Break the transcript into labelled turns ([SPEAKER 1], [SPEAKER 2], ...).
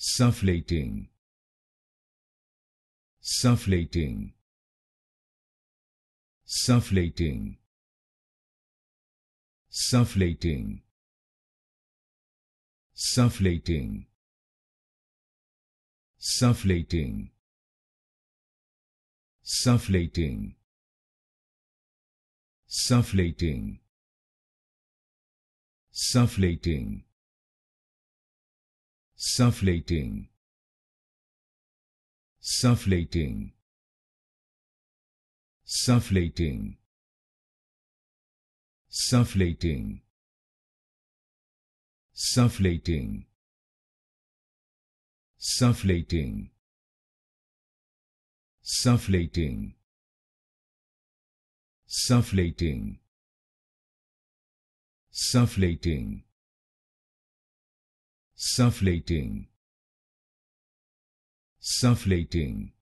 [SPEAKER 1] Sufflating. Sufflating. Sufflating. Sufflating. Sufflating. Sufflating. Sufflating. Sufflating. Sufflating. Sufflating. Sufflating. Sufflating. Sufflating. Sufflating. Sufflating. Sufflating. Sufflating. Sufflating. Sufflating. Sufflating.